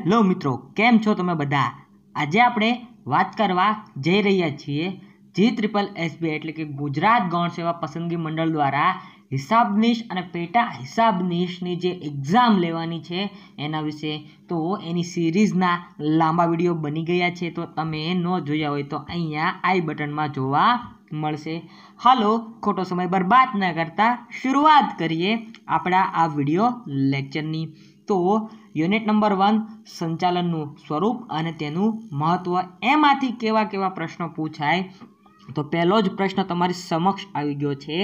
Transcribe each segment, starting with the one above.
hello મિત્રો કેમ છો તમે બધા આજે આપણે વાત કરવા જઈ રહ્યા છીએ જી ત્રિપલ એસબી એટલે કે ગુજરાત ગૌણ સેવા પસંદગી મંડળ દ્વારા હિસાબનીશ અને પેટા હિસાબનીશની જે એક્ઝામ લેવાની છે એના વિશે તો એની સિરીઝના લાંબા વિડીયો બની ગયા છે તો તમે ન જોયા હોય તો અહીંયા આઈ બટનમાં જોવા મળશે હાલો ખોટો સમય બરબાદ ન કરતા શરૂઆત કરીએ આપણા આ વિડીયો લેક્ચરની તો યુનિટ નંબર વન સંચાલનનું સ્વરૂપ અને તેનું મહત્ત્વ એમાંથી કેવા કેવા પ્રશ્નો પૂછાય તો પહેલો જ પ્રશ્ન તમારી સમક્ષ આવી ગયો છે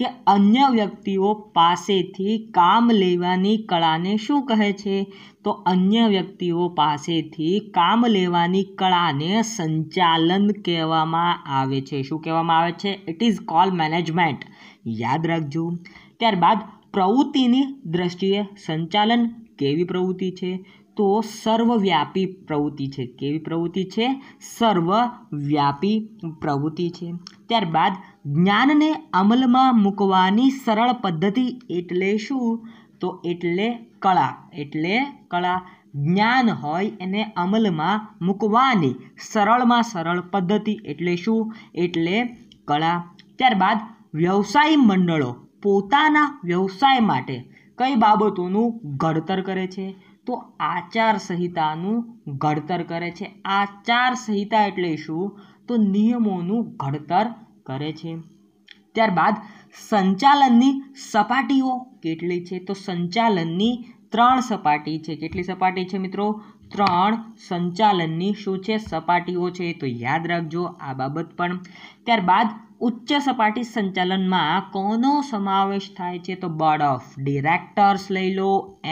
કે અન્ય વ્યક્તિઓ પાસેથી કામ લેવાની કળાને શું કહે છે તો અન્ય વ્યક્તિઓ પાસેથી કામ લેવાની કળાને સંચાલન કહેવામાં આવે છે શું કહેવામાં આવે છે ઇટ ઇઝ કોલ મેનેજમેન્ટ યાદ રાખજો ત્યારબાદ પ્રવૃત્તિની દ્રષ્ટિએ સંચાલન કેવી પ્રવૃત્તિ છે તો સર્વવ્યાપી પ્રવૃત્તિ છે કેવી પ્રવૃત્તિ છે સર્વવ્યાપી પ્રવૃત્તિ છે ત્યારબાદ જ્ઞાનને અમલમાં મૂકવાની સરળ પદ્ધતિ એટલે શું તો એટલે કળા એટલે કળા જ્ઞાન હોય એને અમલમાં મૂકવાની સરળમાં સરળ પદ્ધતિ એટલે શું એટલે કળા ત્યારબાદ વ્યવસાય મંડળો પોતાના વ્યવસાય માટે કઈ બાબતોનું ઘડતર કરે છે તો આચાર સંહિતાનું ઘડતર કરે છે આચાર સંહિતા એટલે શું તો નિયમોનું ઘડતર કરે છે ત્યારબાદ સંચાલનની સપાટીઓ કેટલી છે તો સંચાલનની ત્રણ સપાટી છે કેટલી સપાટી છે મિત્રો ત્રણ સંચાલનની શું છે સપાટીઓ છે તો યાદ રાખજો આ બાબત પણ ત્યારબાદ ઉચ્ચ સપાટી સંચાલનમાં કોનો સમાવેશ થાય છે તો બોર્ડ ઓફ ડિરેક્ટર્સ લઈ લો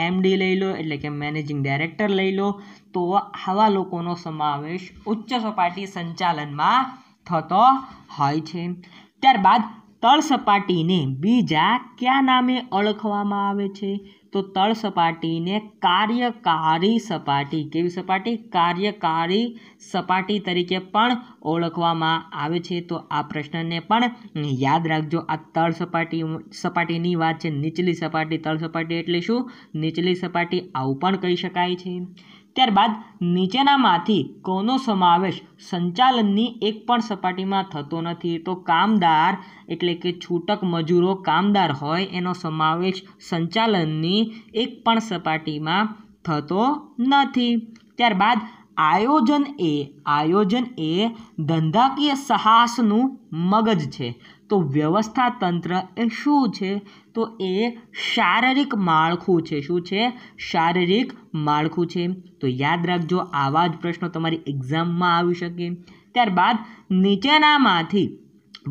એમડી લઈ લો એટલે કે મેનેજિંગ ડાયરેક્ટર લઈ લો તો આવા લોકોનો સમાવેશ ઉચ્ચ સપાટી સંચાલનમાં થતો હોય છે ત્યારબાદ તળ સપાટીને બીજા કયા નામે ઓળખવામાં આવે છે તો તળ સપાટીને કાર્યકારી સપાટી કેવી સપાટી કાર્યકારી સપાટી તરીકે પણ ઓળખવામાં આવે છે તો આ પ્રશ્નને પણ યાદ રાખજો આ તળ સપાટી સપાટીની વાત છે નીચલી સપાટી તળ સપાટી એટલે શું નીચલી સપાટી આવું પણ કહી શકાય છે ત્યારબાદ નીચેનામાંથી કોનો સમાવેશ સંચાલનની એક પણ સપાટીમાં થતો નથી તો કામદાર એટલે કે છૂટક મજૂરો કામદાર હોય એનો સમાવેશ સંચાલનની એક પણ સપાટીમાં થતો નથી ત્યારબાદ આયોજન એ આયોજન એ ધંધાકીય સાહસનું મગજ છે તો વ્યવસ્થા તંત્ર એ શું છે તો એ શારીરિક માળખું છે શું છે શારીરિક માળખું છે તો યાદ રાખજો આવા જ પ્રશ્નો તમારી એક્ઝામમાં આવી શકે ત્યારબાદ નીચેનામાંથી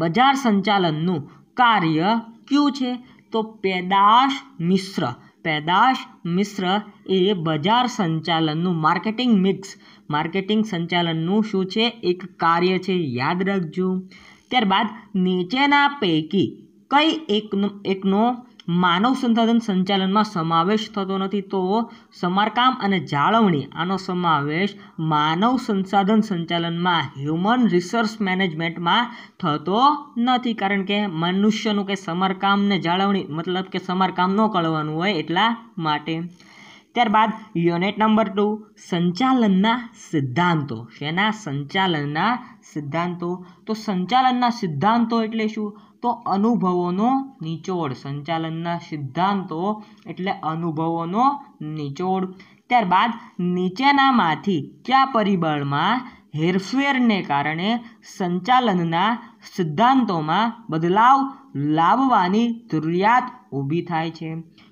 બજાર સંચાલનનું કાર્ય કયું છે તો પેદાશ મિશ્ર પેદાશ મિશ્ર એ બજાર સંચાલનનું માર્કેટિંગ મિક્સ માર્કેટિંગ સંચાલનનું શું છે એક કાર્ય છે યાદ રાખજો ત્યારબાદ નીચેના પૈકી કઈ એકનો એકનો માનવ સંસાધન સંચાલનમાં સમાવેશ થતો નથી તો સમારકામ અને જાળવણી આનો સમાવેશ માનવ સંસાધન સંચાલનમાં હ્યુમન રિસોર્સ મેનેજમેન્ટમાં થતો નથી કારણ કે મનુષ્યનું કે સમારકામને જાળવણી મતલબ કે સમારકામ ન કરવાનું હોય એટલા માટે ત્યારબાદ યુનિટ નંબર ટુ સંચાલનના સિદ્ધાંતો શેના સંચાલનના સિદ્ધાંતો તો સંચાલનના સિદ્ધાંતો એટલે શું તો અનુભવોનો નિચોડ સંચાલનના સિદ્ધાંતો એટલે અનુભવોનો નિચોડ ત્યારબાદ નીચેનામાંથી કયા પરિબળમાં હેરફેરને કારણે સંચાલનના સિદ્ધાંતોમાં બદલાવ લાવવાની જરૂરિયાત ઊભી થાય છે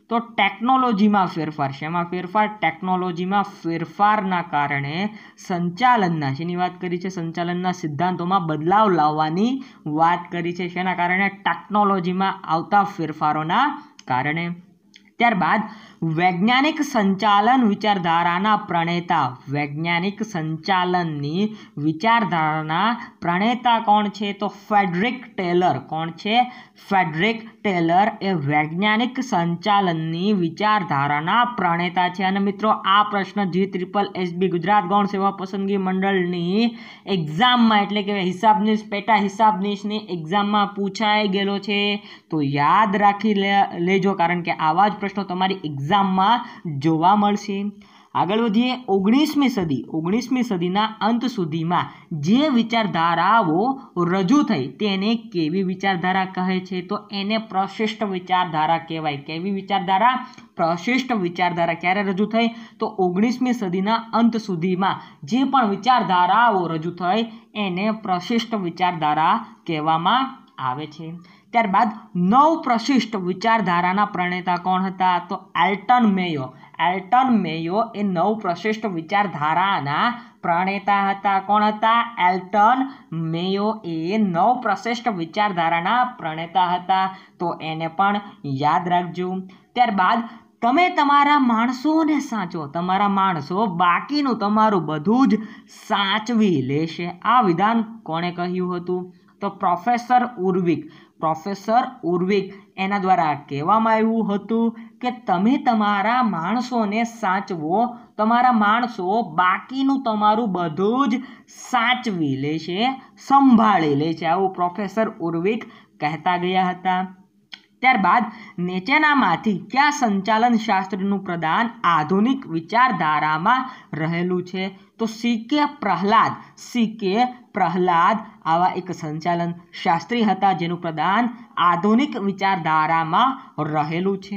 તો ટેકનોલોજીમાં ફેરફાર શેમાં ફેરફાર ટેકનોલોજીમાં ફેરફારના કારણે સંચાલનના જેની વાત કરી છે સંચાલનના સિદ્ધાંતોમાં બદલાવ લાવવાની વાત કરી છે શેના કારણે ટેકનોલોજીમાં આવતા ફેરફારોના કારણે ત્યારબાદ વૈજ્ઞાનિક સંચાલન વિચારધારાના પ્રણેતા વૈજ્ઞાનિક સંચાલનની વિચારધારાના પ્રણેતા કોણ છે તો ફેડરિક ટેલર કોણ છે ફેડરિક ટેલર એ વૈજ્ઞાનિક સંચાલનની વિચારધારાના પ્રણેતા છે અને મિત્રો આ પ્રશ્ન જી ત્રિપલ એસબી ગુજરાત ગૌણ સેવા પસંદગી મંડળની એક્ઝામમાં એટલે કે હિસાબનીશ પેટા હિસાબનીશની એક્ઝામમાં પૂછાઈ ગયેલો છે તો યાદ રાખી લેજો કારણ કે આવા જ પ્રશ્નો તમારી એક્ઝામ એક્ઝામમાં જોવા મળશે આગળ વધીએ ઓગણીસમી સદી ઓગણીસમી સદીના અંત સુધીમાં જે વિચારધારાઓ રજૂ થઈ તેને કેવી વિચારધારા કહે છે તો એને પ્રશિષ્ટ વિચારધારા કહેવાય કેવી વિચારધારા પ્રશિષ્ટ વિચારધારા ક્યારે રજૂ થઈ તો ઓગણીસમી સદીના અંત સુધીમાં જે પણ વિચારધારાઓ રજૂ થઈ એને પ્રશિષ્ટ વિચારધારા કહેવામાં આવે છે ત્યારબાદ નવ પ્રશિષ્ટ વિચારધારાના પ્રણેતા કોણ હતા તો એલ્ટન મેયો એલ્ટન મેયો એ નવ પ્રશિષ્ટ વિચારધારાના પ્રણેતા હતા કોણ હતા એલ્ટન મેયો એ નવ પ્રશિષ્ટ વિચારધારાના પ્રણેતા હતા તો એને પણ યાદ રાખજો ત્યારબાદ તમે તમારા માણસોને સાચો તમારા માણસો બાકીનું તમારું બધું જ સાચવી લેશે આ વિધાન કોણે કહ્યું હતું તો પ્રોફેસર ઉર્વિક પ્રોફેસર ઉર્વિક એના દ્વારા કહેવામાં આવ્યું હતું કે તમે તમારા માણસોને સાચવો તમારા માણસો બાકીનું તમારું બધું જ સાચવી લે છે સંભાળી લે છે આવું પ્રોફેસર ઉર્વિક કહેતા ગયા હતા ત્યારબાદ નીચેનામાંથી કયા સંચાલન શાસ્ત્રનું પ્રદાન આધુનિક વિચારધારામાં રહેલું છે તો સી કે પ્રહલાદ સી કે પ્રહલાદ આવા એક સંચાલન શાસ્ત્રી હતા જેનું પ્રદાન આધુનિક વિચારધારામાં રહેલું છે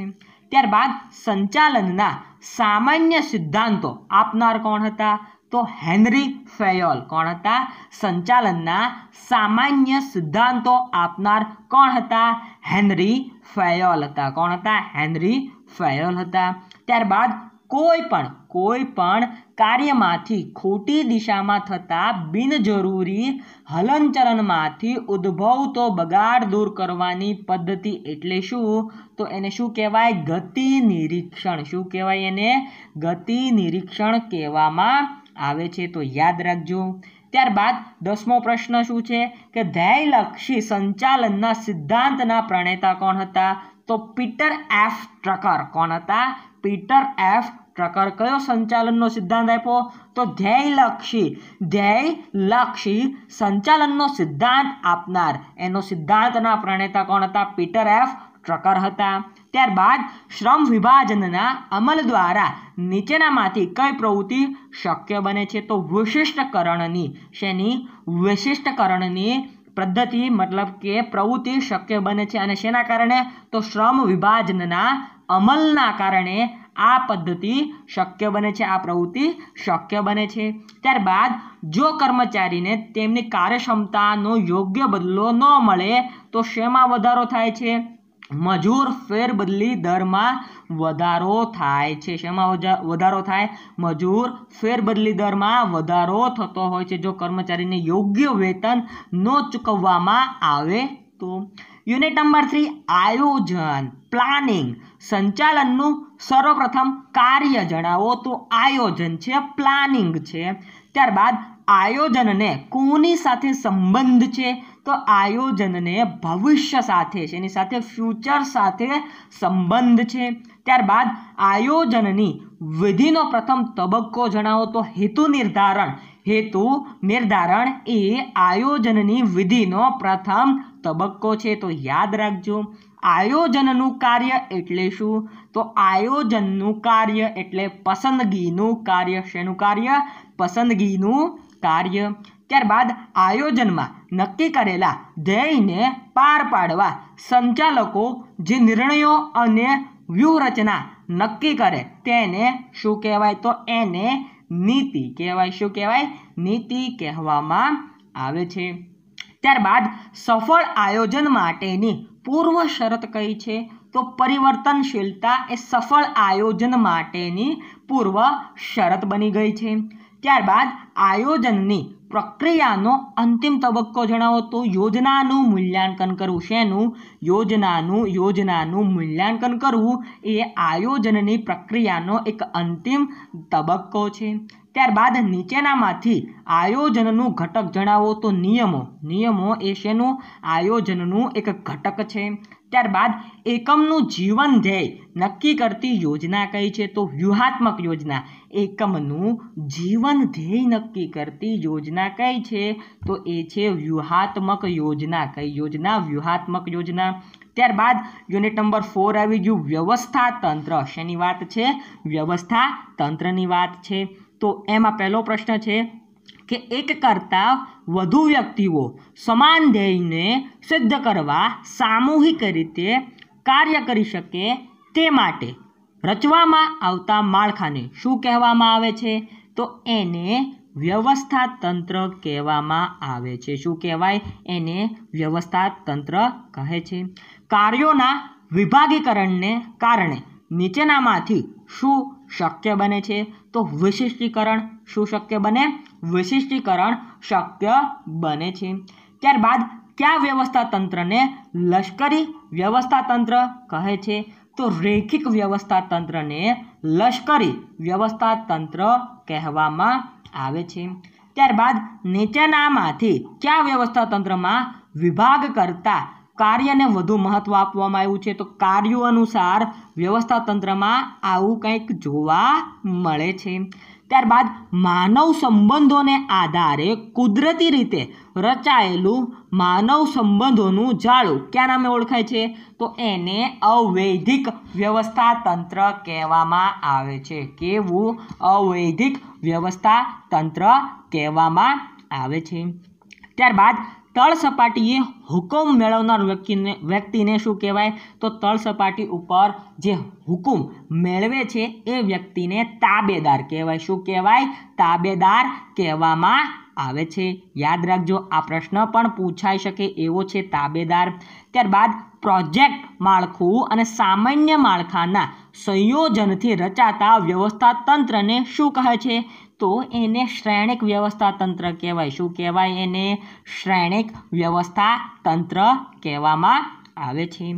ત્યારબાદ સંચાલનના સામાન્ય સિદ્ધાંતો આપનાર કોણ હતા તો હેનરી ફેયોલ કોણ હતા સંચાલનના સામાન્ય સિદ્ધાંતો આપનાર કોણ હતા હેનરી ફેયોલ હતા કોણ હતા હેનરી ફેયોલ હતા ત્યારબાદ કોઈ પણ કોઈ પણ કાર્યમાંથી ખોટી દિશામાં થતા બિનજરૂરી હલનચલનમાંથી ઉદ્ભવતો બગાડ દૂર કરવાની પદ્ધતિ એટલે શું તો એને શું કહેવાય ગતિ નિરીક્ષણ શું કહેવાય એને ગતિ નિરીક્ષણ કહેવામાં આવે છે તો યાદ રાખજો ત્યારબાદ દસમો પ્રશ્ન શું છે કે ધ્યેયલક્ષી સંચાલનના સિદ્ધાંતના પ્રણેતા કોણ હતા તો પીટર એફ ટ્રકર કોણ હતા પીટર એફ પ્રકાર કયો સંચાલનનો સિદ્ધાંત આપ્યો તો ધ્યેયલક્ષી ધ્યેયલક્ષી સંચાલનનો સિદ્ધાંત આપનાર એનો સિદ્ધાંતના પ્રણેતા કોણ હતા પીટર એફ ટ્રકર હતા ત્યારબાદ શ્રમ વિભાજનના અમલ દ્વારા નીચેનામાંથી કઈ પ્રવૃત્તિ શક્ય બને છે તો વિશિષ્ટકરણની શેની વિશિષ્ટકરણની પદ્ધતિ મતલબ કે પ્રવૃત્તિ શક્ય બને છે અને શેના કારણે તો શ્રમ વિભાજનના અમલના કારણે આ પદ્ધતિ શક્ય બને છે આ પ્રવૃત્તિ શક્ય બને છે ત્યારબાદ જો કર્મચારીને તેમની કાર્યક્ષમતાનો યોગ્ય બદલો ન મળે તો શેમાં વધારો થાય છે મજૂર ફેરબદલી દરમાં વધારો થાય છે શેમાં વધારો થાય મજૂર ફેરબદલી દરમાં વધારો થતો હોય છે જો કર્મચારીને યોગ્ય વેતન ન ચૂકવવામાં આવે તો યુનિટ નંબર થ્રી આયોજન પ્લાનિંગ સંચાલનનું સર્વપ્રથમ કાર્ય જણાવો તો આયોજન છે પ્લાનિંગ છે ત્યારબાદ આયોજનને કોની સાથે સંબંધ છે તો આયોજનને ભવિષ્ય સાથે છે એની સાથે ફ્યુચર સાથે સંબંધ છે ત્યારબાદ આયોજનની વિધિનો પ્રથમ તબક્કો જણાવો તો હેતુ નિર્ધારણ હેતુ નિર્ધારણ એ આયોજનની વિધિનો પ્રથમ તબક્કો છે તો યાદ રાખજો આયોજનનું કાર્ય એટલે શું તો આયોજનનું કાર્ય એટલે પસંદગીનું કાર્ય શેનું કાર્ય પસંદગીનું કાર્ય ત્યારબાદ આયોજનમાં નક્કી કરેલા ધ્યેયને પાર પાડવા સંચાલકો જે નિર્ણયો અને વ્યૂહરચના નક્કી કરે તેને શું કહેવાય તો એને નીતિ કહેવાય શું કહેવાય નીતિ કહેવામાં આવે છે ત્યારબાદ સફળ આયોજન માટેની પૂર્વ શરત કઈ છે તો પરિવર્તનશીલતા એ સફળ આયોજન માટેની પૂર્વ શરત બની ગઈ છે ત્યારબાદ આયોજનની પ્રક્રિયાનો અંતિમ તબક્કો જણાવો તો યોજનાનું મૂલ્યાંકન કરવું શેનું યોજનાનું યોજનાનું મૂલ્યાંકન કરવું એ આયોજનની પ્રક્રિયાનો એક અંતિમ તબક્કો છે ત્યારબાદ નીચેનામાંથી આયોજનનું ઘટક જણાવો તો નિયમો નિયમો એ શેનું આયોજનનું એક ઘટક છે ત્યારબાદ એકમનું જીવન ધ્યેય નક્કી કરતી યોજના કઈ છે તો વ્યૂહાત્મક યોજના એકમનું જીવન ધ્યેય નક્કી કરતી યોજના કઈ છે તો એ છે વ્યૂહાત્મક યોજના કઈ યોજના વ્યૂહાત્મક યોજના ત્યારબાદ યુનિટ નંબર ફોર આવી ગયું વ્યવસ્થા તંત્ર શેની વાત છે વ્યવસ્થા તંત્રની વાત છે તો એમાં પહેલો પ્રશ્ન છે કે એક કરતાં વધુ વ્યક્તિઓ સમાન ધ્યેયને સિદ્ધ કરવા સામૂહિક રીતે કાર્ય કરી શકે તે માટે રચવામાં આવતા માળખાને શું કહેવામાં આવે છે તો એને વ્યવસ્થા તંત્ર કહેવામાં આવે છે શું કહેવાય એને વ્યવસ્થા તંત્ર કહે છે કાર્યોના વિભાગીકરણને કારણે નીચેનામાંથી શું શક્ય બને છે તો વિશિષ્ટીકરણ શું શક્ય બને વિશિષ્ટીકરણ શક્ય બને છે ત્યારબાદ કયા વ્યવસ્થા તંત્રને લશ્કરી વ્યવસ્થા તંત્ર કહે છે તો રેખિક વ્યવસ્થા તંત્રને લશ્કરી વ્યવસ્થા તંત્ર કહેવામાં આવે છે ત્યારબાદ નીચેનામાંથી કયા વ્યવસ્થા તંત્રમાં વિભાગ કરતા કાર્યને વધુ મહત્ત્વ આપવામાં આવ્યું છે તો કાર્યો અનુસાર વ્યવસ્થા તંત્રમાં આવું કંઈક જોવા મળે છે ત્યારબાદ માનવ સંબંધોને આધારે કુદરતી રીતે રચાયેલું માનવ સંબંધોનું જાળું ક્યાં નામે ઓળખાય છે તો એને અવૈધિક વ્યવસ્થા તંત્ર કહેવામાં આવે છે કેવું અવૈધિક વ્યવસ્થા તંત્ર કહેવામાં આવે છે ત્યારબાદ તળ સપાટીએ હુકમ મેળવનાર વ્યક્તિને વ્યક્તિને શું કહેવાય તો તળ સપાટી ઉપર જે હુકુમ મેળવે છે એ વ્યક્તિને તાબેદાર કહેવાય શું કહેવાય તાબેદાર કહેવામાં આવે છે યાદ રાખજો આ પ્રશ્ન પણ પૂછાઈ શકે એવો છે તાબેદાર ત્યારબાદ પ્રોજેક્ટ માળખું અને સામાન્ય માળખાના સંયોજનથી રચાતા વ્યવસ્થા તંત્રને શું કહે છે તો એને શ્રેણિક વ્યવસ્થા તંત્ર કહેવાય શું કહેવાય એને શ્રેણિક વ્યવસ્થા તંત્ર કહેવામાં આવે છે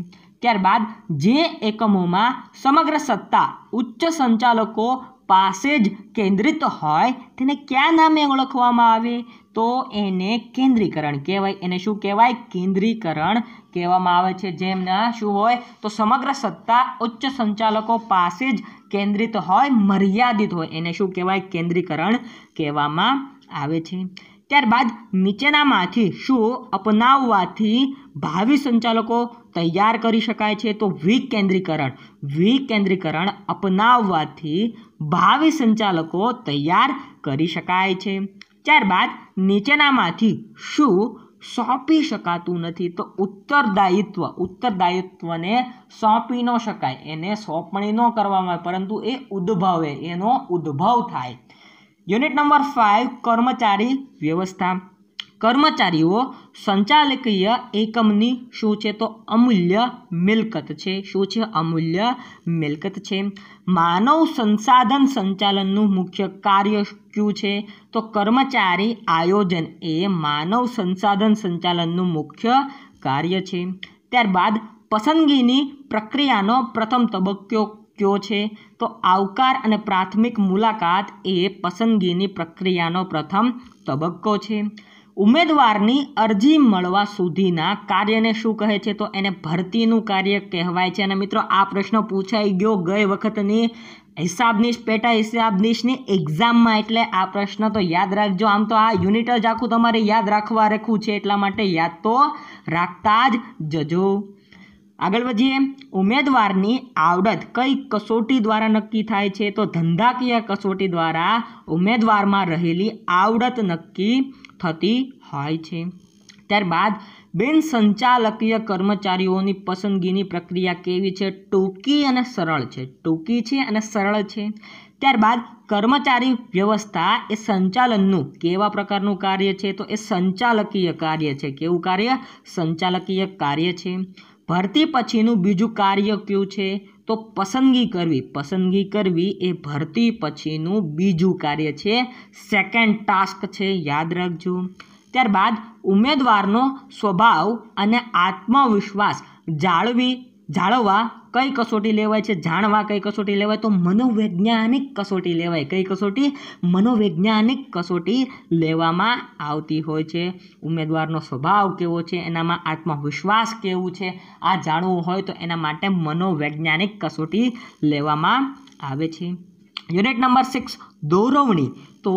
ત્યારબાદ જે એકમોમાં સમગ્ર સત્તા ઉચ્ચ સંચાલકો પાસે જ કેન્દ્રિત હોય તેને ક્યાં નામે ઓળખવામાં આવે તો એને કેન્દ્રીકરણ કહેવાય એને શું કહેવાય કેન્દ્રીકરણ કહેવામાં આવે છે જેમના શું હોય તો સમગ્ર સત્તા ઉચ્ચ સંચાલકો પાસે જ કેન્દ્રિત હોય મર્યાદિત હોય એને શું કહેવાય કેન્દ્રીકરણ કહેવામાં આવે છે ત્યારબાદ નીચેનામાંથી શું અપનાવવાથી ભાવિ સંચાલકો તૈયાર કરી શકાય છે તો વિકેન્દ્રીકરણ વિકેન્દ્રીકરણ અપનાવવાથી ભાવિ સંચાલકો તૈયાર કરી શકાય છે ત્યારબાદ નીચેનામાંથી શું સોંપી શકાતું નથી તો ઉત્તરદાયિત્વ ઉત્તરદાયિત્વને સોંપી ન શકાય એને સોંપણી ન કરવામાં આવે પરંતુ એ ઉદ્ભવે એનો ઉદ્ભવ થાય યુનિટ નંબર ફાઇવ કર્મચારી વ્યવસ્થા કર્મચારીઓ સંચાલકીય એકમની શું છે તો અમૂલ્ય મિલકત છે શું છે અમૂલ્ય મિલકત છે માનવ સંસાધન સંચાલનનું મુખ્ય કાર્ય કયું છે તો કર્મચારી આયોજન એ માનવ સંસાધન સંચાલનનું મુખ્ય કાર્ય છે ત્યારબાદ પસંદગીની પ્રક્રિયાનો પ્રથમ તબક્કો કયો છે તો આવકાર અને પ્રાથમિક મુલાકાત એ પસંદગીની પ્રક્રિયાનો પ્રથમ તબક્કો છે ઉમેદવારની અરજી મળવા સુધીના કાર્યને શું કહે છે તો એને ભરતીનું કાર્ય કહેવાય છે અને મિત્રો આ પ્રશ્ન પૂછાઈ ગયો ગઈ વખતની હિસાબનીશ પેટા હિસાબનીશની એક્ઝામમાં એટલે આ પ્રશ્ન તો યાદ રાખજો આમ તો આ યુનિટ જ આખું તમારે યાદ રાખવા રાખવું છે એટલા માટે યાદ તો રાખતા જ જજો આગળ વધીએ ઉમેદવારની આવડત કઈ કસોટી દ્વારા નક્કી થાય છે તો ધંધાકીય કસોટી દ્વારા ઉમેદવારમાં રહેલી આવડત નક્કી થતી હોય છે ત્યારબાદ બિન સંચાલકીય કર્મચારીઓની પસંદગીની પ્રક્રિયા કેવી છે ટૂંકી અને સરળ છે ટૂંકી છે અને સરળ છે ત્યારબાદ કર્મચારી વ્યવસ્થા એ સંચાલનનું કેવા પ્રકારનું કાર્ય છે તો એ સંચાલકીય કાર્ય છે કેવું કાર્ય સંચાલકીય કાર્ય છે ભરતી પછીનું બીજું કાર્ય કયું છે તો પસંદગી કરવી પસંદગી કરવી એ ભરતી પછીનું બીજું કાર્ય છે સેકન્ડ ટાસ્ક છે યાદ રાખજો ત્યારબાદ ઉમેદવારનો સ્વભાવ અને આત્મવિશ્વાસ જાળવી જાળવવા કઈ કસોટી લેવાય છે જાણવા કઈ કસોટી લેવાય તો મનોવૈજ્ઞાનિક કસોટી લેવાય કઈ કસોટી મનોવૈજ્ઞાનિક કસોટી લેવામાં આવતી હોય છે ઉમેદવારનો સ્વભાવ કેવો છે એનામાં આત્મવિશ્વાસ કેવું છે આ જાણવું હોય તો એના માટે મનોવૈજ્ઞાનિક કસોટી લેવામાં આવે છે યુનિટ નંબર સિક્સ દોરવણી તો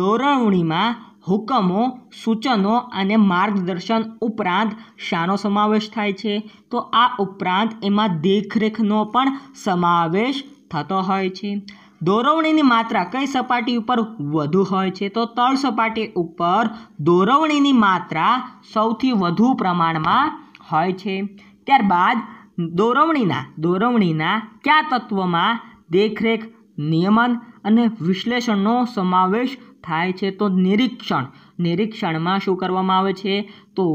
દોરવણીમાં હુકમો સૂચનો અને માર્ગદર્શન ઉપરાંત શાનો સમાવેશ થાય છે તો આ ઉપરાંત એમાં દેખરેખનો પણ સમાવેશ થતો હોય છે દોરવણીની માત્રા કઈ સપાટી ઉપર વધુ હોય છે તો તળ સપાટી ઉપર દોરવણીની માત્રા સૌથી વધુ પ્રમાણમાં હોય છે ત્યારબાદ દોરવણીના દોરવણીના કયા તત્વમાં દેખરેખ નિયમન અને વિશ્લેષણનો સમાવેશ થાય છે તો નિરીક્ષણ નિરીક્ષણમાં શું કરવામાં આવે છે તો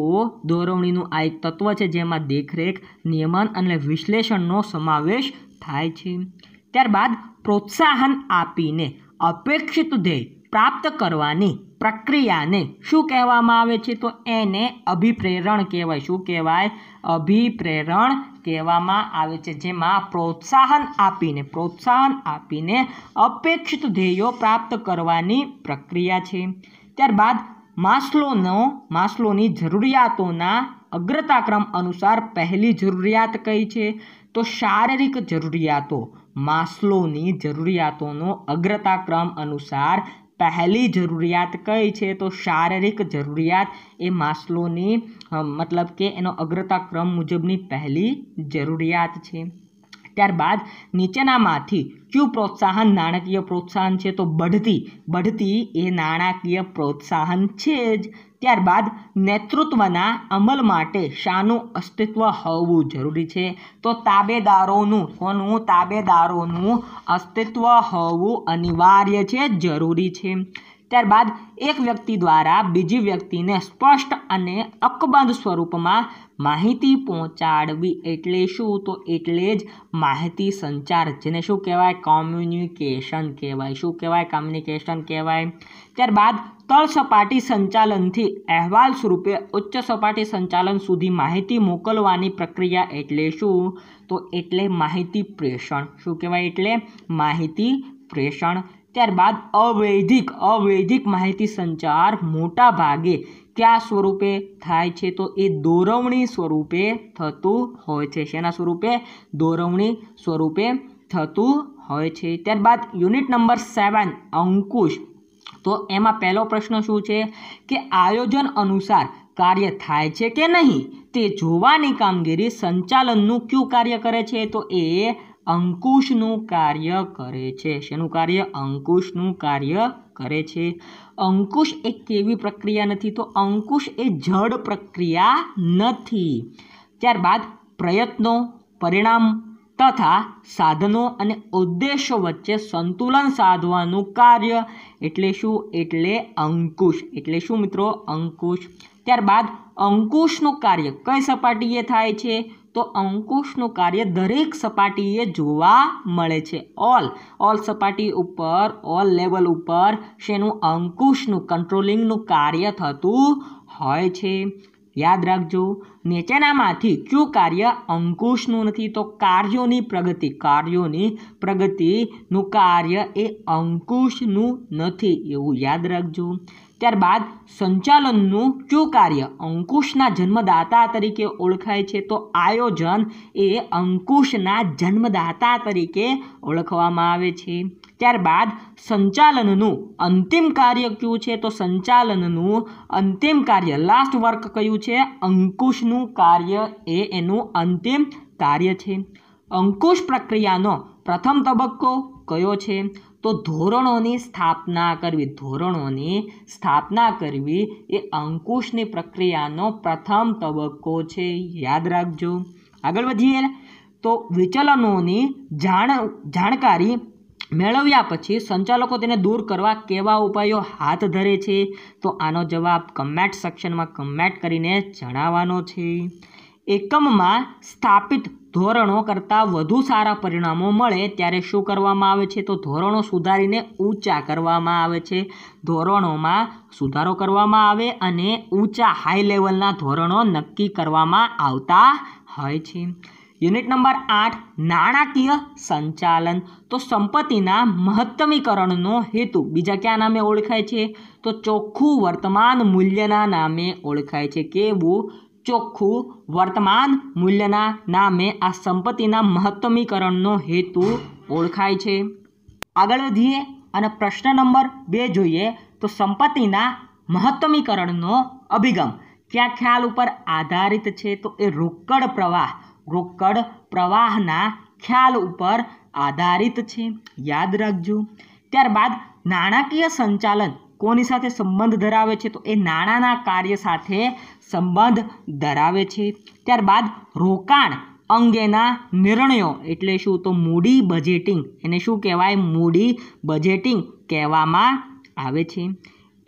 દોરવણીનું આ એક તત્વ છે જેમાં દેખરેખ નિયમન અને વિશ્લેષણનો સમાવેશ થાય છે ત્યારબાદ પ્રોત્સાહન આપીને અપેક્ષિત ધ્યેય પ્રાપ્ત કરવાની પ્રક્રિયાને શું કહેવામાં આવે છે તો એને અભિપ્રેરણ કહેવાય શું કહેવાય અભિપ્રેરણ કહેવામાં આવે છે જેમાં પ્રોત્સાહન આપીને પ્રોત્સાહન આપીને અપેક્ષિત ધ્યેયો પ્રાપ્ત કરવાની પ્રક્રિયા છે ત્યારબાદ માસલોનો માસલોની જરૂરિયાતોના અગ્રતાક્રમ અનુસાર પહેલી જરૂરિયાત કઈ છે તો શારીરિક જરૂરિયાતો માસલોની જરૂરિયાતોનો અગ્રતાક્રમ અનુસાર પહેલી જરૂરિયાત કઈ છે તો શારીરિક જરૂરિયાત એ માસલોની મતલબ કે એનો અગ્રતા ક્રમ મુજબની પહેલી જરૂરિયાત છે ત્યારબાદ નીચેનામાંથી કયું પ્રોત્સાહન નાણાકીય પ્રોત્સાહન છે તો બઢતી બઢતી એ નાણાકીય પ્રોત્સાહન છે જ ત્યારબાદ નેતૃત્વના અમલ માટે શાનું અસ્તિત્વ હોવું જરૂરી છે તો તાબેદારોનું કોનું તાબેદારોનું અસ્તિત્વ હોવું અનિવાર્ય છે જરૂરી છે ત્યારબાદ એક વ્યક્તિ દ્વારા બીજી વ્યક્તિને સ્પષ્ટ અને અકબંધ સ્વરૂપમાં માહિતી પહોંચાડવી એટલે શું તો એટલે જ માહિતી સંચાર જેને શું કહેવાય કોમ્યુનિકેશન કહેવાય શું કહેવાય કોમ્યુનિકેશન કહેવાય ત્યારબાદ તળ સપાટી સંચાલનથી અહેવાલ સ્વરૂપે ઉચ્ચ સપાટી સંચાલન સુધી માહિતી મોકલવાની પ્રક્રિયા એટલે શું તો એટલે માહિતી પ્રેષણ શું કહેવાય એટલે માહિતી પ્રેષણ ત્યારબાદ અવૈધિક અવૈધિક માહિતી સંચાર મોટા ભાગે કયા સ્વરૂપે થાય છે તો એ દોરવણી સ્વરૂપે થતું હોય છે શેના સ્વરૂપે દોરવણી સ્વરૂપે થતું હોય છે ત્યારબાદ યુનિટ નંબર સેવન અંકુશ તો એમાં પહેલો પ્રશ્ન શું છે કે આયોજન અનુસાર કાર્ય થાય છે કે નહીં તે જોવાની કામગીરી સંચાલનનું કયું કાર્ય કરે છે તો એ અંકુશનું કાર્ય કરે છે શેનું કાર્ય અંકુશનું કાર્ય કરે છે અંકુશ એ કેવી પ્રક્રિયા નથી તો અંકુશ એ જડ પ્રક્રિયા નથી ત્યારબાદ પ્રયત્નો પરિણામ તથા સાધનો અને ઉદ્દેશો વચ્ચે સંતુલન સાધવાનું કાર્ય એટલે શું એટલે અંકુશ એટલે શું મિત્રો અંકુશ ત્યારબાદ અંકુશનું કાર્ય કઈ સપાટીએ થાય છે તો અંકુશનું કાર્ય દરેક સપાટીએ જોવા મળે છે ઓલ ઓલ સપાટી ઉપર ઓલ લેવલ ઉપર શેનું અંકુશનું કંટ્રોલિંગનું કાર્ય થતું હોય છે યાદ રાખજો નીચેનામાંથી કયું કાર્ય અંકુશનું નથી તો કાર્યોની પ્રગતિ કાર્યોની પ્રગતિનું કાર્ય એ અંકુશનું નથી એવું યાદ રાખજો ત્યારબાદ સંચાલનનું કયું કાર્ય અંકુશના જન્મદાતા તરીકે ઓળખાય છે તો આયોજન એ અંકુશના જન્મદાતા તરીકે ઓળખવામાં આવે છે ત્યારબાદ સંચાલનનું અંતિમ કાર્ય કયું છે તો સંચાલનનું અંતિમ કાર્ય લાસ્ટ વર્ક કયું છે અંકુશનું કાર્ય એ એનું અંતિમ કાર્ય છે અંકુશ પ્રક્રિયાનો પ્રથમ તબક્કો કયો છે તો ધોરણોની સ્થાપના કરવી ધોરણોની સ્થાપના કરવી એ અંકુશની પ્રક્રિયાનો પ્રથમ તબક્કો છે યાદ રાખજો આગળ વધીએ તો વિચલનોની જાણ જાણકારી મેળવ્યા પછી સંચાલકો તેને દૂર કરવા કેવા ઉપાયો હાથ ધરે છે તો આનો જવાબ કમેન્ટ સેક્શનમાં કમેન્ટ કરીને જણાવવાનો છે એકમમાં સ્થાપિત ધોરણો કરતાં વધુ સારા પરિણામો મળે ત્યારે શું કરવામાં આવે છે તો ધોરણો સુધારીને ઊંચા કરવામાં આવે છે ધોરણોમાં સુધારો કરવામાં આવે અને ઊંચા હાઈ લેવલના ધોરણો નક્કી કરવામાં આવતા હોય છે યુનિટ નંબર આઠ નાણાકીય સંચાલન તો સંપત્તિના મહત્તમીકરણનો હેતુ બીજા કયા નામે ઓળખાય છે તો ચોખ્ખું વર્તમાન મૂલ્યના નામે ઓળખાય છે કેવું ચોખ્ખું વર્તમાન મૂલ્યના નામે આ સંપત્તિના મહત્તમીકરણનો હેતુ ઓળખાય છે આગળ વધીએ અને પ્રશ્ન નંબર બે જોઈએ તો સંપત્તિના મહત્તમીકરણનો અભિગમ ક્યાં ખ્યાલ ઉપર આધારિત છે તો એ રોકડ પ્રવાહ રોકડ પ્રવાહના ખ્યાલ ઉપર આધારિત છે યાદ રાખજો ત્યારબાદ નાણાકીય સંચાલન કોની સાથે સંબંધ ધરાવે છે તો એ નાણાંના કાર્ય સાથે સંબંધ ધરાવે છે ત્યારબાદ રોકાણ અંગેના નિર્ણયો એટલે શું તો મૂડી બજેટિંગ એને શું કહેવાય મૂડી બજેટિંગ કહેવામાં આવે છે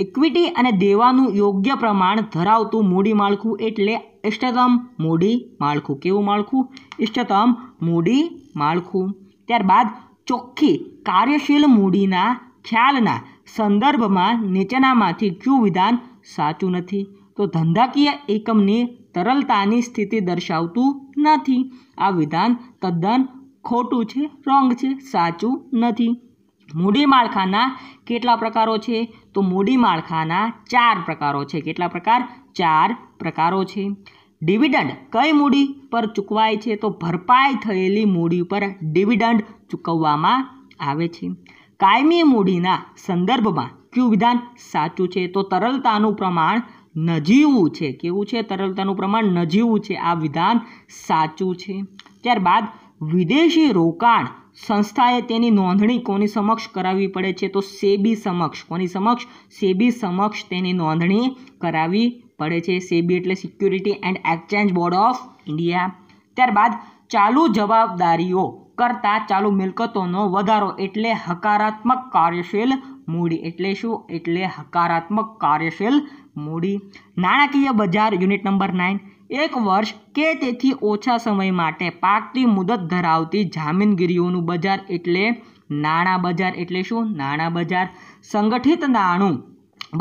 ઇક્વિટી અને દેવાનું યોગ્ય પ્રમાણ ધરાવતું મૂડી માળખું એટલે ઇષ્ટતમ મૂડી માળખું કેવું માળખું ઇષ્ટતમ મૂડી માળખું ત્યારબાદ ચોખ્ખી કાર્યશીલ મૂડીના ખ્યાલના સંદર્ભમાં નીચેનામાંથી ક્યુ વિધાન સાચું નથી તો ધંધાકીય એકમની તરલતાની સ્થિતિ દર્શાવતું નથી આ વિધાન તદ્દન ખોટું છે રોંગ છે સાચું નથી મૂડી માળખાના કેટલા પ્રકારો છે તો મૂડી માળખાના ચાર પ્રકારો છે કેટલા પ્રકાર ચાર પ્રકારો છે ડિવિડન્ડ કઈ મૂડી પર ચૂકવાય છે તો ભરપાઈ થયેલી મૂડી પર ડિવિડન્ડ ચૂકવવામાં આવે છે કાયમી મૂડીના સંદર્ભમાં કયું વિધાન સાચું છે તો તરલતાનું પ્રમાણ નજીવું છે કેવું છે તરલતાનું પ્રમાણ નજીવું છે આ વિધાન સાચું છે ત્યારબાદ વિદેશી રોકાણ સંસ્થાએ તેની નોંધણી કોની સમક્ષ કરાવવી પડે છે તો સેબી સમક્ષ કોની સમક્ષ સેબી સમક્ષ તેની નોંધણી કરાવવી પડે છે સેબી એટલે security and exchange board of India ત્યારબાદ ચાલુ જવાબદારીઓ કરતાં ચાલુ મિલકતોનો વધારો એટલે હકારાત્મક કાર્યશીલ મૂડી એટલે શું એટલે હકારાત્મક કાર્યશીલ મૂડી નાણાકીય બજાર યુનિટ નંબર નાઇન એક વર્ષ કે તેથી ઓછા સમય માટે પાકતી મુદત ધરાવતી જામીનગીરીઓનું બજાર એટલે નાણાં બજાર એટલે શું નાણાં બજાર સંગઠિત નાણું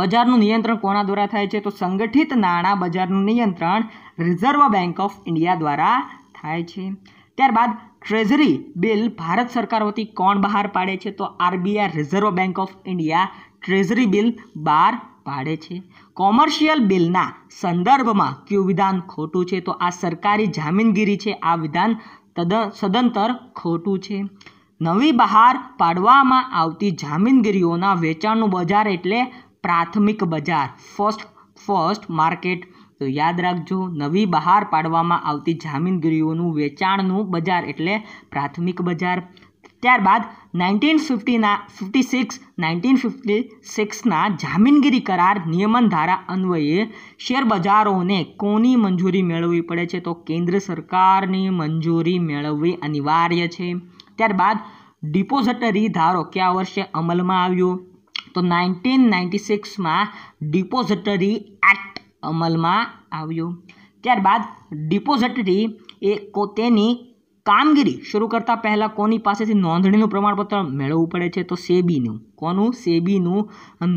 બજારનું નિયંત્રણ કોના દ્વારા થાય છે તો સંગઠિત નાણાં બજારનું નિયંત્રણ રિઝર્વ બેંક ઓફ ઇન્ડિયા દ્વારા થાય છે ત્યારબાદ ટ્રેઝરી બિલ ભારત સરકાર વતી કોણ બહાર પાડે છે તો RBI reserve bank of India treasury bill બહાર પાડે છે કોમર્શિયલ બિલના સંદર્ભમાં કયું વિધાન ખોટું છે તો આ સરકારી જામીનગીરી છે આ વિધાન તદ સદંતર ખોટું છે નવી બહાર પાડવામાં આવતી જામીનગીરીઓના વેચાણનું બજાર એટલે પ્રાથમિક બજાર ફર્સ્ટ ફર્સ્ટ માર્કેટ તો યાદ રાખજો નવી બહાર પાડવામાં આવતી જામીનગીરીઓનું વેચાણનું બજાર એટલે પ્રાથમિક બજાર ત્યારબાદ નાઇન્ટીન ફિફ્ટીના ફિફ્ટી સિક્સ નાઇન્ટીન ફિફ્ટી સિક્સના જામીનગીરી કરાર નિયમન ધારા અન્વયે શેરબજારોને કોની મંજૂરી મેળવવી પડે છે તો કેન્દ્ર સરકારની મંજૂરી મેળવવી અનિવાર્ય છે ત્યારબાદ ડિપોઝિટરી ધારો કયા વર્ષે અમલમાં આવ્યો તો નાઇન્ટીન નાઇન્ટી સિક્સમાં ડિપોઝિટરી એક્ટ અમલમાં આવ્યો ત્યારબાદ ડિપોઝિટરી એ તેની કામગીરી શરૂ કરતાં પહેલાં કોની પાસેથી નોંધણીનું પ્રમાણપત્ર મેળવવું પડે છે તો સેબીનું કોનું સેબીનું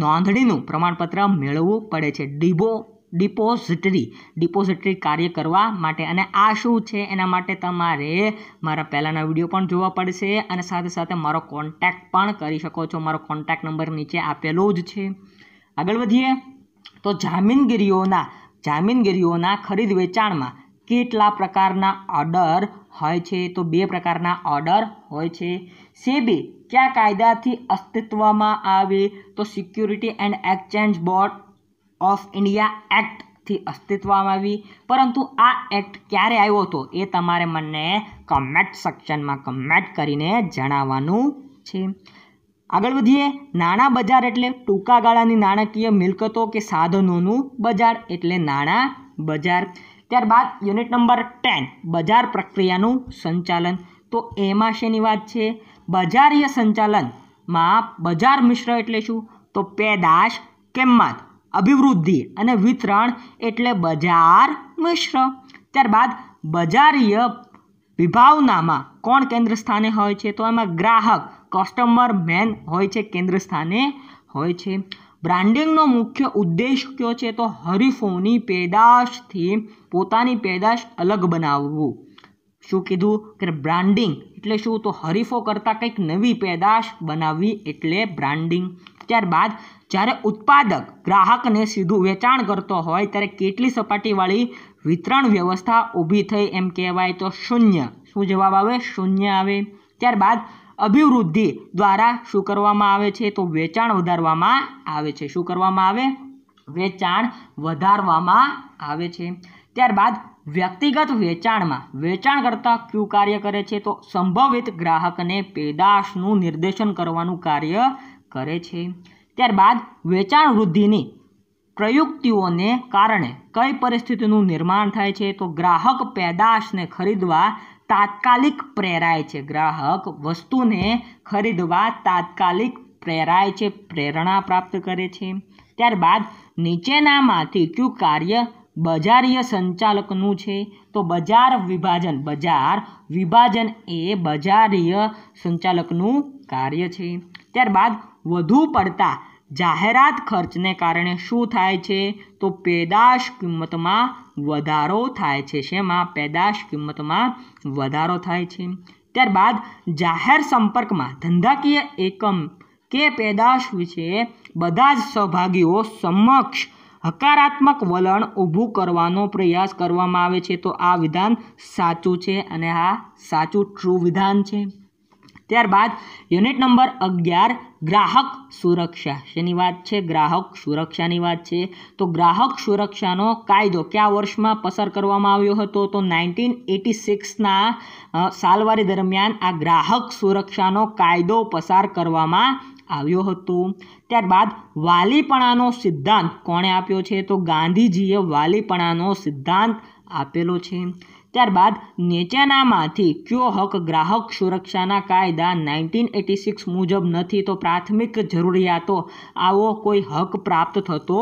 નોંધણીનું પ્રમાણપત્ર મેળવવું પડે છે ડીબો ડિપોઝિટરી ડિપોઝિટરી કાર્ય કરવા માટે અને આ શું છે એના માટે તમારે મારા પહેલાંના વિડીયો પણ જોવા પડશે અને સાથે સાથે મારો કોન્ટેક્ટ પણ કરી શકો છો મારો કોન્ટેક્ટ નંબર નીચે આપેલો જ છે આગળ વધીએ તો જામીનગીરીઓના જામીનગીરીઓના ખરીદ વેચાણમાં કેટલા પ્રકારના ઓર્ડર હોય છે તો બે પ્રકારના ઓર્ડર હોય છે સેબી કયા કાયદાથી અસ્તિત્વમાં આવે તો security and exchange board of India એક્ટથી અસ્તિત્વમાં આવી પરંતુ આ એક્ટ ક્યારે આવ્યો હતો એ તમારે મને કમેન્ટ સેક્શનમાં કમેન્ટ કરીને જણાવવાનું છે આગળ વધીએ નાણાં બજાર એટલે ટૂંકા ગાળાની નાણાકીય મિલકતો કે સાધનોનું બજાર એટલે નાણાં બજાર ત્યારબાદ યુનિટ નંબર ટેન બજાર પ્રક્રિયાનું સંચાલન તો એમાં શેની વાત છે બજારીય સંચાલનમાં બજાર મિશ્ર એટલે શું તો પેદાશ કિંમત અભિવૃદ્ધિ અને વિતરણ એટલે બજાર મિશ્ર ત્યારબાદ બજારીય વિભાવનામાં કોણ કેન્દ્ર સ્થાને હોય છે તો એમાં ગ્રાહક કસ્ટમર મેન હોય છે કેન્દ્ર સ્થાને હોય છે બ્રાન્ડિંગનો મુખ્ય ઉદ્દેશ કયો છે તો હરીફોની પેદાશથી પોતાની પેદાશ અલગ બનાવવું શું કીધું કે બ્રાન્ડિંગ એટલે શું તો હરીફો કરતાં કંઈક નવી પેદાશ બનાવવી એટલે બ્રાન્ડિંગ ત્યારબાદ જ્યારે ઉત્પાદક ગ્રાહકને સીધું વેચાણ કરતો હોય ત્યારે કેટલી સપાટીવાળી વિતરણ વ્યવસ્થા ઊભી થઈ એમ કહેવાય તો શૂન્ય શું જવાબ આવે શૂન્ય આવે ત્યારબાદ અભિવૃદ્ધિ દ્વારા શું કરવામાં આવે છે તો વેચાણ વધારવામાં આવે છે શું કરવામાં આવે વેચાણ વધારવામાં આવે છે ત્યારબાદ વ્યક્તિગત વેચાણમાં વેચાણ કરતાં કયું કાર્ય કરે છે તો સંભવિત ગ્રાહકને પેદાશનું નિર્દેશન કરવાનું કાર્ય કરે છે ત્યારબાદ વેચાણ વૃદ્ધિની પ્રયુક્તિઓને કારણે કઈ પરિસ્થિતિનું નિર્માણ થાય છે તો ગ્રાહક પેદાશને ખરીદવા તાત્કાલિક પ્રેરાય છે ગ્રાહક વસ્તુને ખરીદવા તાત્કાલિક પ્રેરાય છે પ્રેરણા પ્રાપ્ત કરે છે ત્યારબાદ નીચેનામાંથી કયું કાર્ય બજારીય સંચાલકનું છે તો બજાર વિભાજન બજાર વિભાજન એ બજારીય સંચાલકનું કાર્ય છે ત્યારબાદ વધુ પડતા જાહેરાત ખર્ચને કારણે શું થાય છે તો પેદાશ કિંમતમાં વધારો થાય છે શેમાં પેદાશ કિંમતમાં વધારો થાય છે ત્યારબાદ જાહેર સંપર્કમાં ધંધાકીય એકમ કે પેદાશ વિશે બધા જ સહભાગીઓ સમક્ષ હકારાત્મક વલણ ઊભું કરવાનો પ્રયાસ કરવામાં આવે છે તો આ વિધાન સાચું છે અને આ સાચું ટ્રુ વિધાન છે ત્યારબાદ યુનિટ નંબર અગિયાર ગ્રાહક સુરક્ષા શેની વાત છે ગ્રાહક સુરક્ષાની વાત છે તો ગ્રાહક સુરક્ષાનો કાયદો કયા વર્ષમાં પસાર કરવામાં આવ્યો હતો તો નાઇન્ટીન એટી સિક્સના સાલવારી દરમિયાન આ ગ્રાહક સુરક્ષાનો કાયદો પસાર કરવામાં આવ્યો હતો ત્યારબાદ વાલીપણાનો સિદ્ધાંત કોણે આપ્યો છે તો ગાંધીજીએ વાલીપણાનો સિદ્ધાંત આપેલો છે ત્યારબાદ નીચેનામાંથી કયો હક ગ્રાહક સુરક્ષાના કાયદા નાઇન્ટીન એટી સિક્સ મુજબ નથી તો પ્રાથમિક જરૂરિયાતો આવો કોઈ હક પ્રાપ્ત થતો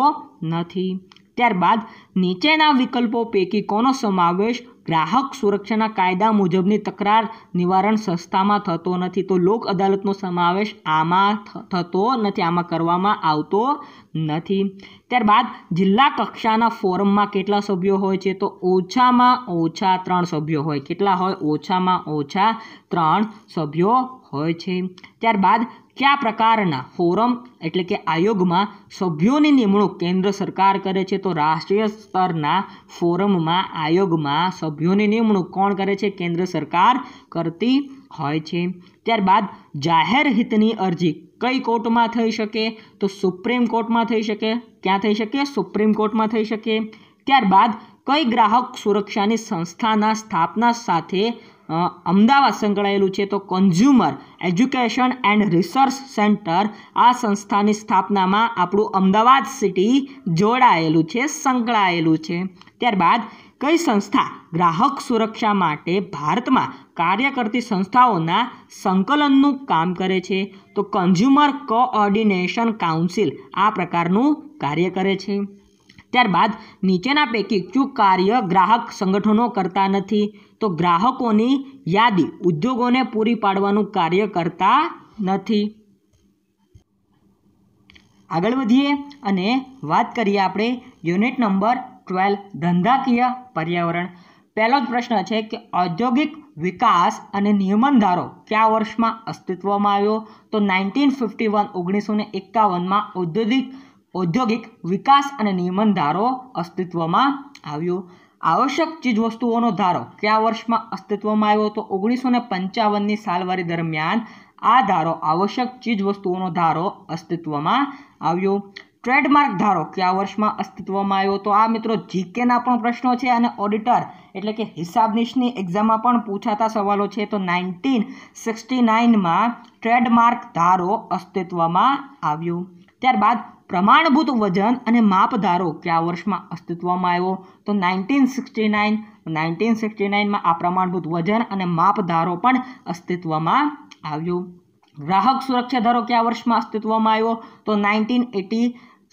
નથી ત્યારબાદ નીચેના વિકલ્પો પૈકી કોનો સમાવેશ ગ્રાહક સુરક્ષાના કાયદા મુજબની તકરાર નિવારણ સંસ્થામાં થતો નથી તો લોક અદાલતનો સમાવેશ આમાં થતો નથી આમાં કરવામાં આવતો નથી ત્યારબાદ જિલ્લા કક્ષાના ફોરમમાં કેટલા સભ્યો હોય છે તો ઓછામાં ઓછા ત્રણ સભ્યો હોય કેટલા હોય ઓછામાં ઓછા ત્રણ સભ્યો હોય છે ત્યારબાદ કયા પ્રકારના ફોરમ એટલે કે આયોગમાં સભ્યોની નિમણૂક કેન્દ્ર સરકાર કરે છે તો રાષ્ટ્રીય સ્તરના ફોરમમાં આયોગમાં સભ્યોની નિમણૂક કોણ કરે છે કેન્દ્ર સરકાર કરતી હોય છે ત્યારબાદ જાહેર હિતની અરજી કઈ કોર્ટમાં થઈ શકે તો સુપ્રીમ કોર્ટમાં થઈ શકે ક્યાં થઈ શકે સુપ્રીમ કોર્ટમાં થઈ શકે ત્યારબાદ કઈ ગ્રાહક સુરક્ષાની સંસ્થાના સ્થાપના સાથે અમદાવાદ સંકળાયેલું છે તો consumer education and research centre આ સંસ્થાની સ્થાપનામાં આપણું અમદાવાદ સિટી જોડાયેલું છે સંકળાયેલું છે ત્યારબાદ કઈ સંસ્થા ગ્રાહક સુરક્ષા માટે ભારતમાં કાર્ય કરતી સંસ્થાઓના સંકલનનું કામ કરે છે તો કન્ઝ્યુમર કોઓર્ડિનેશન કાઉન્સિલ આ પ્રકારનું કાર્ય કરે છે ત્યારબાદ નીચેના પૈકી કયું કાર્ય ગ્રાહક સંગઠનો કરતા નથી તો ગ્રાહકોની યાદી ઉદ્યોગોને પૂરી પાડવાનું કાર્ય કરતા નથી આગળ વધીએ અને વાત કરીએ આપણે યુનિટ નંબર ટ્વેલ્વ ધંધાકીય પર્યાવરણ પહેલો જ પ્રશ્ન છે કે ઔદ્યોગિક વિકાસ અને નિયમન ધારો કયા વર્ષમાં અસ્તિત્વમાં આવ્યો તો નાઇન્ટીન ફિફ્ટી વન ઓગણીસો ને એકાવનમાં ઔદ્યોગિક ઔદ્યોગિક વિકાસ અને નિયમન ધારો અસ્તિત્વમાં આવ્યો આવશ્યક ચીજવસ્તુઓનો ધારો કયા વર્ષમાં અસ્તિત્વમાં આવ્યો તો ઓગણીસો ને પંચાવનની સાલવારી દરમિયાન આ ધારો આવશ્યક ચીજવસ્તુઓનો ધારો અસ્તિત્વમાં આવ્યો ટ્રેડમાર્ક ધારો કયા વર્ષમાં અસ્તિત્વમાં આવ્યો તો આ મિત્રો જીકેના પણ પ્રશ્નો છે અને ઓડિટર એટલે કે હિસાબનીશની એક્ઝામમાં પણ પૂછાતા સવાલો છે તો નાઇન્ટીન સિક્સટી નાઇનમાં ટ્રેડમાર્ક ધારો અસ્તિત્વમાં આવ્યો ત્યારબાદ પ્રમાણભૂત વજન અને માપ ધારો કયા વર્ષમાં અસ્તિત્વમાં આવ્યો તો nineteen sixty nine nineteen sixty નાઇનમાં આ પ્રમાણભૂત વજન અને માપધારો પણ અસ્તિત્વમાં આવ્યો ગ્રાહક સુરક્ષા ધારો કયા વર્ષમાં અસ્તિત્વમાં આવ્યો તો નાઇન્ટીન એટી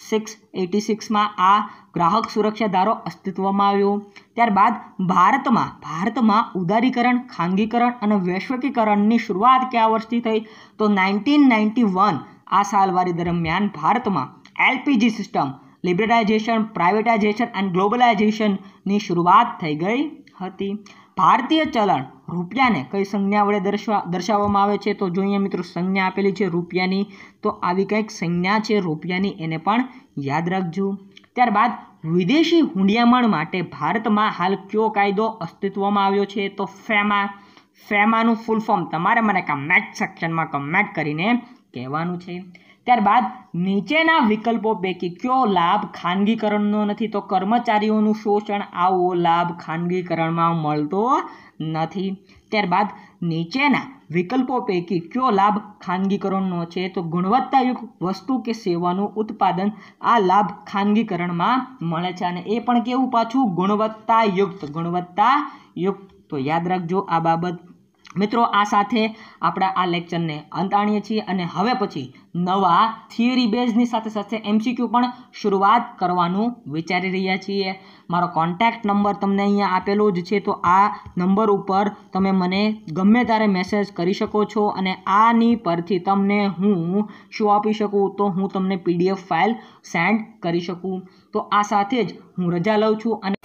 સિક્સ એટી સિક્સમાં આ ગ્રાહક સુરક્ષા ધારો અસ્તિત્વમાં આવ્યો ત્યારબાદ ભારતમાં ભારતમાં ઉદારીકરણ ખાનગીકરણ અને વૈશ્વિકીકરણની શરૂઆત કયા વર્ષથી થઈ તો નાઇન્ટીન નાઇન્ટી વન આ સાલવારી દરમિયાન ભારતમાં LPG system liberalisation privatisation and ગ્લોબલાઇઝેશનની શરૂઆત થઈ ગઈ હતી ભારતીય ચલણ રૂપિયાને કઈ સંજ્ઞા વડે દર્શવા દર્શાવવામાં આવે છે તો જોઈએ મિત્રો સંજ્ઞા આપેલી છે રૂપિયાની તો આવી કંઈક સંજ્ઞા છે રૂપિયાની એને પણ યાદ રાખજો ત્યારબાદ વિદેશી હુંડિયામણ માટે ભારતમાં હાલ કયો કાયદો અસ્તિત્વમાં આવ્યો છે તો ફેમા ફેમાનું ફૂલ ફોર્મ તમારે મને કમેન્ટ સેક્શનમાં કમેન્ટ કરીને કહેવાનું છે ત્યારબાદ નીચેના વિકલ્પો પૈકી કયો લાભ ખાનગીકરણનો નથી તો કર્મચારીઓનું શોષણ આવો લાભ ખાનગીકરણમાં મળતો નથી ત્યારબાદ નીચેના વિકલ્પો પૈકી કયો લાભ ખાનગીકરણનો છે તો ગુણવત્તાયુક્ત વસ્તુ કે સેવાનું ઉત્પાદન આ લાભ ખાનગીકરણમાં મળે છે અને એ પણ કેવું પાછું ગુણવત્તાયુક્ત ગુણવત્તાયુક્ત તો યાદ રાખજો આ બાબત મિત્રો આ સાથે આપણા આ લેક્ચરને અંત આણીએ છીએ અને હવે પછી નવા થિયરી બેઝની સાથે સાથે એમસીક્યુ પણ શરૂઆત કરવાનું વિચારી રહ્યા છીએ મારો કોન્ટેક્ટ નંબર તમને અહીંયા આપેલો જ છે તો આ નંબર ઉપર તમે મને ગમે ત્યારે મેસેજ કરી શકો છો અને આની પરથી તમને હું શું આપી શકું તો હું તમને પીડીએફ ફાઇલ સેન્ડ કરી શકું તો આ સાથે જ હું રજા લઉં છું અને